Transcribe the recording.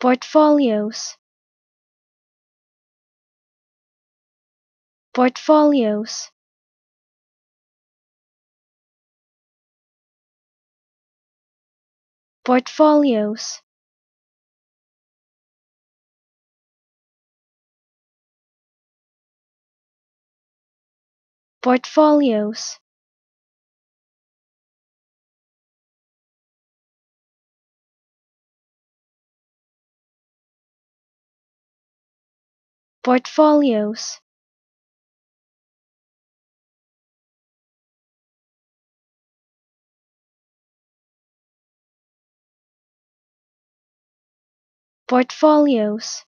portfolios portfolios portfolios portfolios portfolios portfolios